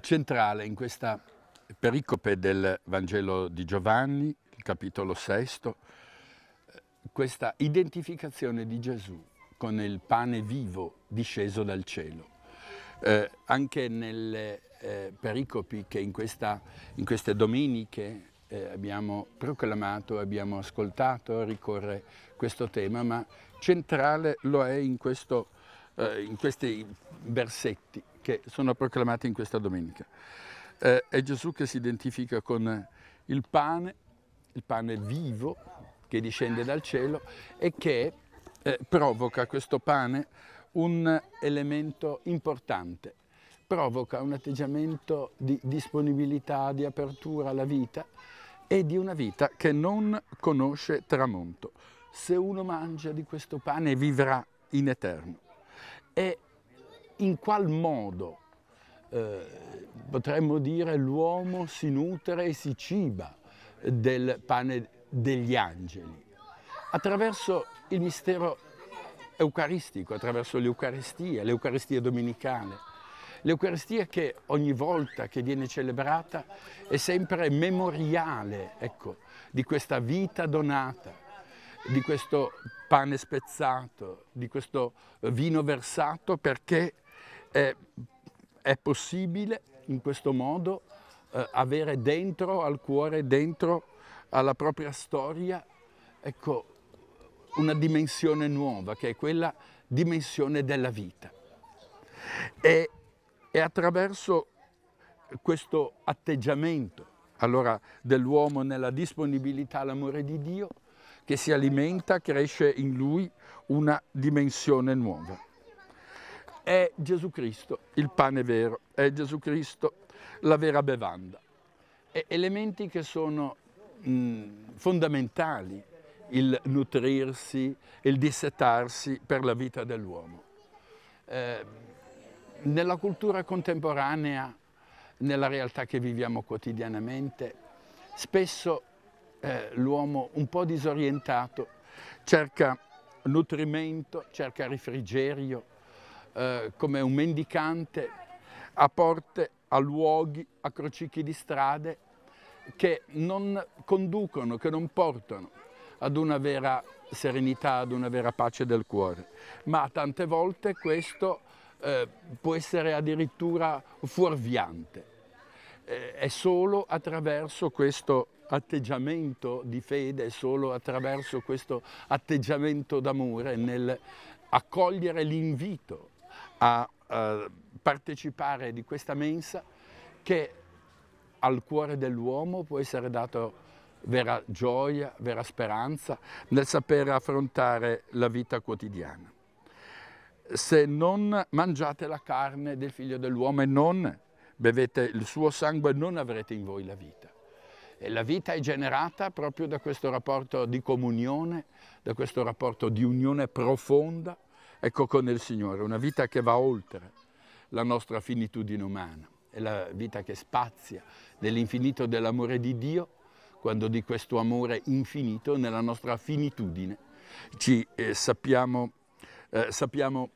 centrale in questa pericope del Vangelo di Giovanni, il capitolo sesto, questa identificazione di Gesù con il pane vivo disceso dal cielo. Eh, anche nelle eh, pericopi che in, questa, in queste domeniche eh, abbiamo proclamato, abbiamo ascoltato, ricorre questo tema, ma centrale lo è in, questo, eh, in questi versetti che sono proclamati in questa domenica. Eh, è Gesù che si identifica con il pane, il pane vivo che discende dal cielo e che eh, provoca questo pane un elemento importante, provoca un atteggiamento di disponibilità, di apertura alla vita e di una vita che non conosce tramonto. Se uno mangia di questo pane vivrà in eterno. E in qual modo eh, potremmo dire l'uomo si nutre e si ciba del pane degli angeli attraverso il mistero eucaristico, attraverso l'Eucaristia, l'Eucaristia domenicale. l'Eucaristia che ogni volta che viene celebrata è sempre memoriale ecco, di questa vita donata, di questo pane spezzato, di questo vino versato perché è, è possibile in questo modo eh, avere dentro, al cuore, dentro alla propria storia, ecco, una dimensione nuova, che è quella dimensione della vita. E, e attraverso questo atteggiamento, allora, dell'uomo nella disponibilità all'amore di Dio, che si alimenta, cresce in lui una dimensione nuova è Gesù Cristo il pane vero, è Gesù Cristo la vera bevanda. E elementi che sono mh, fondamentali il nutrirsi, il dissetarsi per la vita dell'uomo. Eh, nella cultura contemporanea, nella realtà che viviamo quotidianamente, spesso eh, l'uomo un po' disorientato cerca nutrimento, cerca rifrigerio, eh, come un mendicante a porte, a luoghi, a crocicchi di strade che non conducono, che non portano ad una vera serenità, ad una vera pace del cuore. Ma tante volte questo eh, può essere addirittura fuorviante. Eh, è solo attraverso questo atteggiamento di fede, è solo attraverso questo atteggiamento d'amore nel accogliere l'invito a eh, partecipare di questa mensa che al cuore dell'uomo può essere dato vera gioia, vera speranza nel saper affrontare la vita quotidiana. Se non mangiate la carne del figlio dell'uomo e non bevete il suo sangue, non avrete in voi la vita. E la vita è generata proprio da questo rapporto di comunione, da questo rapporto di unione profonda Ecco con il Signore, una vita che va oltre la nostra finitudine umana, è la vita che spazia nell'infinito dell'amore di Dio, quando di questo amore infinito, nella nostra finitudine, ci eh, sappiamo, eh, sappiamo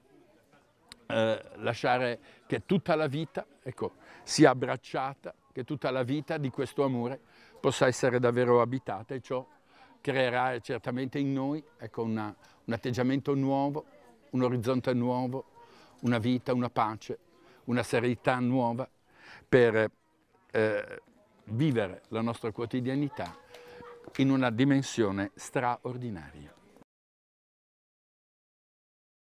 eh, lasciare che tutta la vita ecco, sia abbracciata, che tutta la vita di questo amore possa essere davvero abitata e ciò creerà certamente in noi ecco, una, un atteggiamento nuovo, un orizzonte nuovo, una vita, una pace, una serenità nuova per eh, vivere la nostra quotidianità in una dimensione straordinaria.